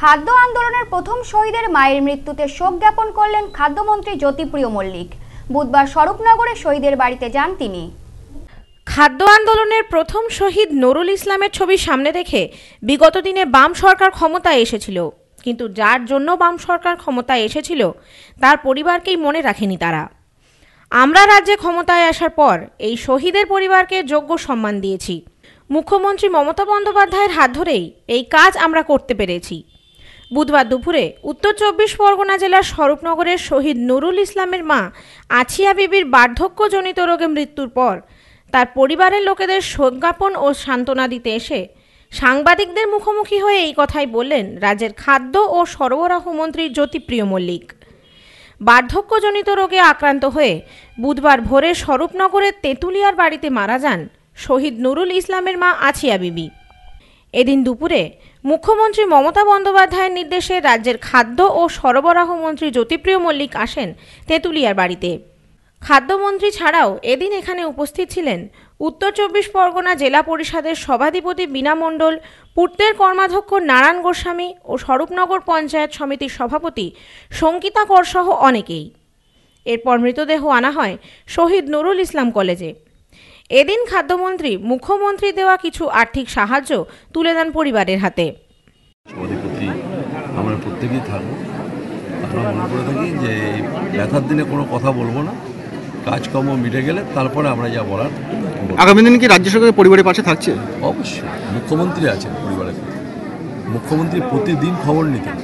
খাদ্য আন্দোলনের প্রথম শহীদের মায়ের মৃত্যুতে শোক জ্ঞাপন করলেন খাদ্যমন্ত্রী জ্যোতিপ্রিয় মল্লিক বুধবার স্বরূপনগরে শহীদের বাড়িতে যান তিনি খাদ্য আন্দোলনের প্রথম শহীদ নুরুল ইসলামের ছবি সামনে রেখে বিগত দিনে বাম সরকার ক্ষমতায় এসেছিল কিন্তু যার জন্য বাম সরকার ক্ষমতায় এসেছিল তার পরিবারকেই মনে রাখেনি তারা আমরা রাজ্যে ক্ষমতায় আসার পর এই শহীদের পরিবারকে যোগ্য সম্মান দিয়েছি মুখ্যমন্ত্রী মমতা বন্দ্যোপাধ্যায়ের হাত ধরেই এই কাজ আমরা করতে পেরেছি বুধবার দুপুরে উত্তর চব্বিশ পরগনা জেলার স্বরূপনগরের শহীদ নুরুল ইসলামের মা আছিয়া বিবির বার্ধক্যজনিত রোগে মৃত্যুর পর তার পরিবারের লোকেদের সজ্ঞাপন ও সান্ত্বনা দিতে এসে সাংবাদিকদের মুখোমুখি হয়ে এই কথাই বললেন রাজ্যের খাদ্য ও সরবরাহ মন্ত্রী জ্যোতিপ্রিয় মল্লিক বার্ধক্যজনিত রোগে আক্রান্ত হয়ে বুধবার ভোরে স্বরূপনগরের তেঁতুলিয়ার বাড়িতে মারা যান শহীদ নুরুল ইসলামের মা আছিয়া বিবি এদিন দুপুরে মুখ্যমন্ত্রী মমতা বন্দ্যোপাধ্যায়ের নির্দেশে রাজ্যের খাদ্য ও সরবরাহ মন্ত্রী জ্যোতিপ্রিয় মল্লিক আসেন তেঁতুলিয়ার বাড়িতে খাদ্যমন্ত্রী ছাড়াও এদিন এখানে উপস্থিত ছিলেন উত্তর চব্বিশ পরগনা জেলা পরিষদের সভাধিপতি বিনা মণ্ডল পূর্তের কর্মাধ্যক্ষ নারায়ণ গোস্বামী ও স্বরূপনগর পঞ্চায়েত সমিতির সভাপতি সঙ্গীতা করসহ অনেকেই এরপর মৃতদেহ আনা হয় শহীদ নুরুল ইসলাম কলেজে এদিন খাদ্যমন্ত্রী মুখ্যমন্ত্রী দেওয়া কিছু আর্থিক সাহায্য তুলে দেন পরিবারের হাতে আমরা প্রত্যেকেই থাকবো আমরা মনে করে থাকি যে ব্যথার দিনে কোনো কথা বলবো না কাজকর্ম মিটে গেলে তারপরে আমরা যা বলার আগামী দিন কি রাজ্য সরকারের পরিবারের পাশে থাকছে অবশ্যই মুখ্যমন্ত্রী আছেন পরিবারের মুখ্যমন্ত্রী প্রতিদিন খবর নিতেন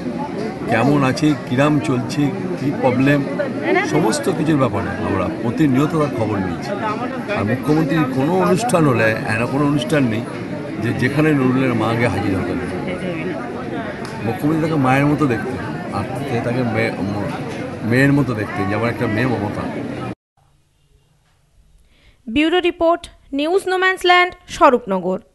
কেমন আছে কিরাম চলছে কি প্রবলেম সমস্ত কিছুর ব্যাপারে আমরা প্রতিনিয়ত তার খবর নিয়েছি আর মুখ্যমন্ত্রীর কোনো অনুষ্ঠান হলে এরা কোনো অনুষ্ঠান নেই যে যেখানে নুরুলের মাকে হাজির হতে মুখ্যমন্ত্রী তাকে মায়ের মতো দেখতেন আর তাকে মেয়ে মেয়ের মতো দেখতেন যেমন একটা মেয়ে Mamata bureau report news no man's land Swarupnagar